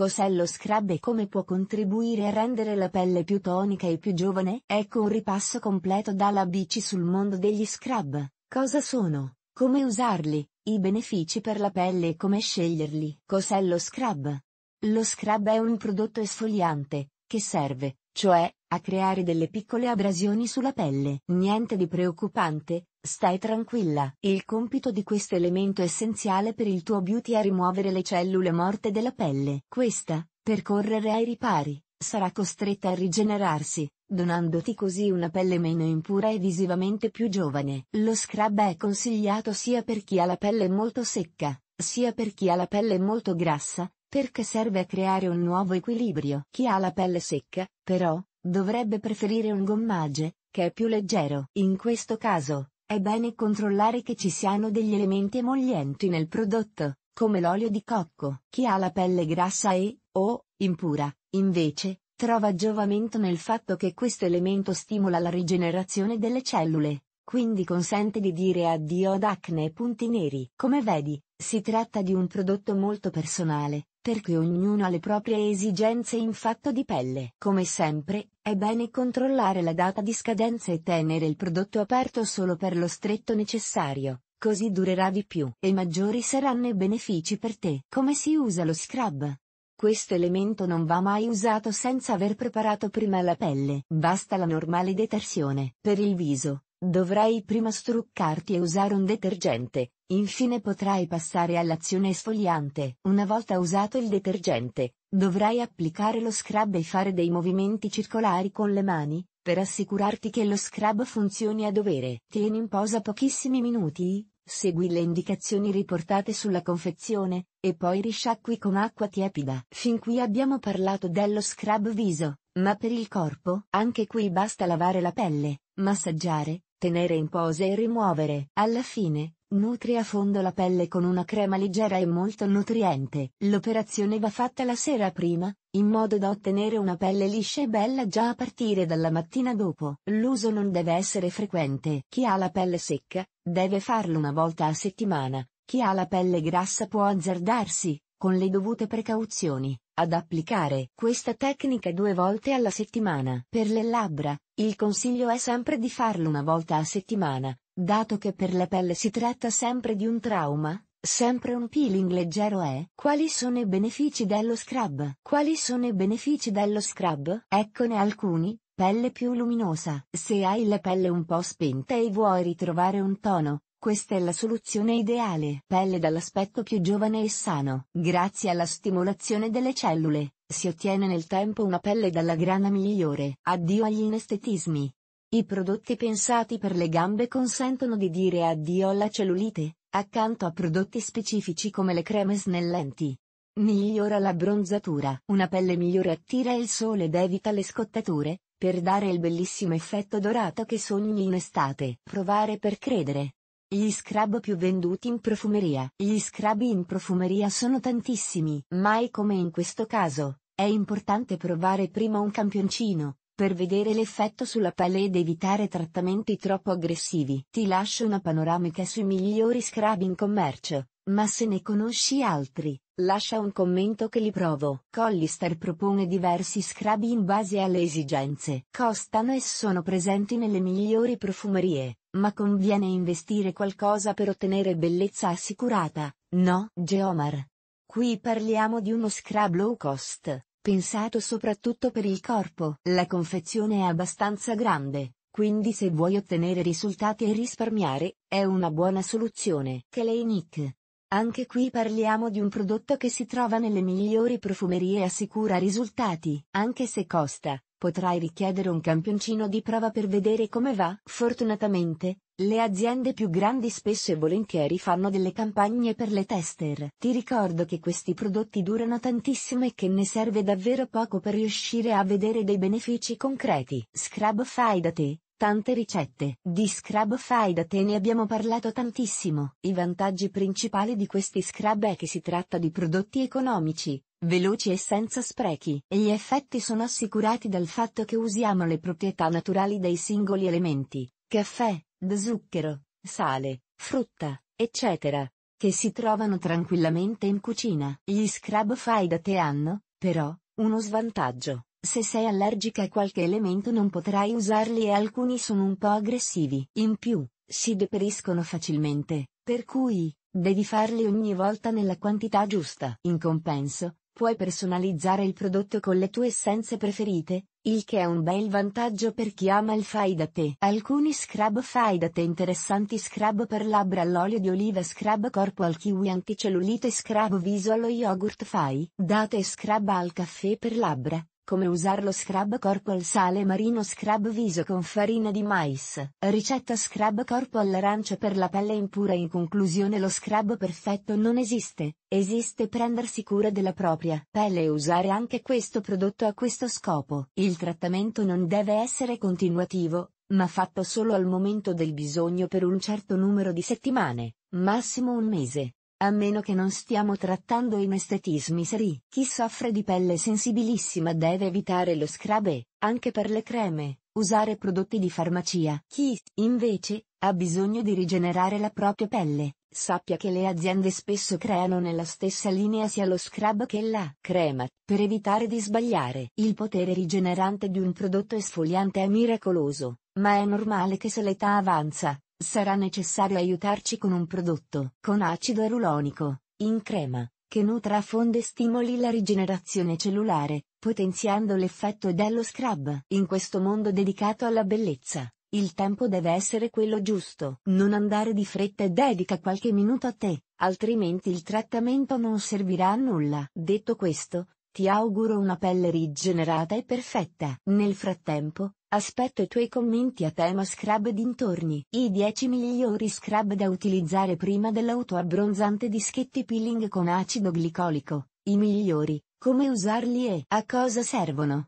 Cos'è lo scrub e come può contribuire a rendere la pelle più tonica e più giovane? Ecco un ripasso completo dalla bici sul mondo degli scrub. Cosa sono? Come usarli? I benefici per la pelle e come sceglierli. Cos'è lo scrub? Lo scrub è un prodotto esfoliante, che serve, cioè, a creare delle piccole abrasioni sulla pelle. Niente di preoccupante, Stai tranquilla, il compito di questo elemento essenziale per il tuo beauty è rimuovere le cellule morte della pelle. Questa, per correre ai ripari, sarà costretta a rigenerarsi, donandoti così una pelle meno impura e visivamente più giovane. Lo scrub è consigliato sia per chi ha la pelle molto secca, sia per chi ha la pelle molto grassa, perché serve a creare un nuovo equilibrio. Chi ha la pelle secca, però, dovrebbe preferire un gommage, che è più leggero. In questo caso, è bene controllare che ci siano degli elementi emollienti nel prodotto, come l'olio di cocco. Chi ha la pelle grassa e, o, impura, invece, trova giovamento nel fatto che questo elemento stimola la rigenerazione delle cellule, quindi consente di dire addio ad acne e punti neri. Come vedi, si tratta di un prodotto molto personale, perché ognuno ha le proprie esigenze in fatto di pelle. Come sempre, è bene controllare la data di scadenza e tenere il prodotto aperto solo per lo stretto necessario, così durerà di più e maggiori saranno i benefici per te. Come si usa lo scrub? Questo elemento non va mai usato senza aver preparato prima la pelle. Basta la normale detersione. Per il viso, Dovrai prima struccarti e usare un detergente, infine potrai passare all'azione esfoliante. Una volta usato il detergente, dovrai applicare lo scrub e fare dei movimenti circolari con le mani, per assicurarti che lo scrub funzioni a dovere. Tieni in posa pochissimi minuti, segui le indicazioni riportate sulla confezione, e poi risciacqui con acqua tiepida. Fin qui abbiamo parlato dello scrub viso, ma per il corpo, anche qui basta lavare la pelle, massaggiare, Tenere in posa e rimuovere. Alla fine, nutri a fondo la pelle con una crema leggera e molto nutriente. L'operazione va fatta la sera prima, in modo da ottenere una pelle liscia e bella già a partire dalla mattina dopo. L'uso non deve essere frequente. Chi ha la pelle secca, deve farlo una volta a settimana. Chi ha la pelle grassa può azzardarsi, con le dovute precauzioni, ad applicare questa tecnica due volte alla settimana. Per le labbra, il consiglio è sempre di farlo una volta a settimana, dato che per la pelle si tratta sempre di un trauma, sempre un peeling leggero è. Quali sono i benefici dello scrub? Quali sono i benefici dello scrub? Eccone alcuni. Pelle più luminosa. Se hai la pelle un po' spenta e vuoi ritrovare un tono, questa è la soluzione ideale. Pelle dall'aspetto più giovane e sano. Grazie alla stimolazione delle cellule, si ottiene nel tempo una pelle dalla grana migliore. Addio agli inestetismi. I prodotti pensati per le gambe consentono di dire addio alla cellulite, accanto a prodotti specifici come le creme snellenti. Migliora la bronzatura. Una pelle migliore attira il sole ed evita le scottature, per dare il bellissimo effetto dorato che sogni in estate. Provare per credere. Gli scrub più venduti in profumeria. Gli scrub in profumeria sono tantissimi, mai come in questo caso, è importante provare prima un campioncino, per vedere l'effetto sulla pelle ed evitare trattamenti troppo aggressivi. Ti lascio una panoramica sui migliori scrub in commercio, ma se ne conosci altri, lascia un commento che li provo. Collister propone diversi scrub in base alle esigenze. Costano e sono presenti nelle migliori profumerie. Ma conviene investire qualcosa per ottenere bellezza assicurata, no, Geomar? Qui parliamo di uno scrub low cost, pensato soprattutto per il corpo. La confezione è abbastanza grande, quindi se vuoi ottenere risultati e risparmiare, è una buona soluzione. Clinique. Anche qui parliamo di un prodotto che si trova nelle migliori profumerie e assicura risultati, anche se costa, potrai richiedere un campioncino di prova per vedere come va. Fortunatamente, le aziende più grandi spesso e volentieri fanno delle campagne per le tester. Ti ricordo che questi prodotti durano tantissimo e che ne serve davvero poco per riuscire a vedere dei benefici concreti. Scrub fai da te, Tante ricette. Di scrub fai da te ne abbiamo parlato tantissimo. I vantaggi principali di questi scrub è che si tratta di prodotti economici, veloci e senza sprechi. E Gli effetti sono assicurati dal fatto che usiamo le proprietà naturali dei singoli elementi, caffè, zucchero, sale, frutta, eccetera, che si trovano tranquillamente in cucina. Gli scrub fai da te hanno, però, uno svantaggio. Se sei allergica a qualche elemento non potrai usarli e alcuni sono un po' aggressivi. In più, si deperiscono facilmente, per cui, devi farli ogni volta nella quantità giusta. In compenso, puoi personalizzare il prodotto con le tue essenze preferite, il che è un bel vantaggio per chi ama il fai da te. Alcuni scrub fai da te interessanti scrub per labbra all'olio di oliva scrub corpo al kiwi anticellulite scrub viso allo yogurt fai. Date scrub al caffè per labbra, come usare lo scrub corpo al sale marino scrub viso con farina di mais. Ricetta scrub corpo all'arancia per la pelle impura in conclusione lo scrub perfetto non esiste, esiste prendersi cura della propria pelle e usare anche questo prodotto a questo scopo. Il trattamento non deve essere continuativo, ma fatto solo al momento del bisogno per un certo numero di settimane, massimo un mese. A meno che non stiamo trattando inestetismi seri. Chi soffre di pelle sensibilissima deve evitare lo scrub e, anche per le creme, usare prodotti di farmacia. Chi, invece, ha bisogno di rigenerare la propria pelle, sappia che le aziende spesso creano nella stessa linea sia lo scrub che la crema, per evitare di sbagliare. Il potere rigenerante di un prodotto esfoliante è miracoloso, ma è normale che se l'età avanza, Sarà necessario aiutarci con un prodotto, con acido erulonico, in crema, che nutra a fondo e stimoli la rigenerazione cellulare, potenziando l'effetto dello scrub. In questo mondo dedicato alla bellezza, il tempo deve essere quello giusto. Non andare di fretta e dedica qualche minuto a te, altrimenti il trattamento non servirà a nulla. Detto questo, ti auguro una pelle rigenerata e perfetta. Nel frattempo, aspetto i tuoi commenti a tema scrub dintorni. I 10 migliori scrub da utilizzare prima dell'autoabbronzante di Schetti Peeling con acido glicolico. I migliori, come usarli e a cosa servono.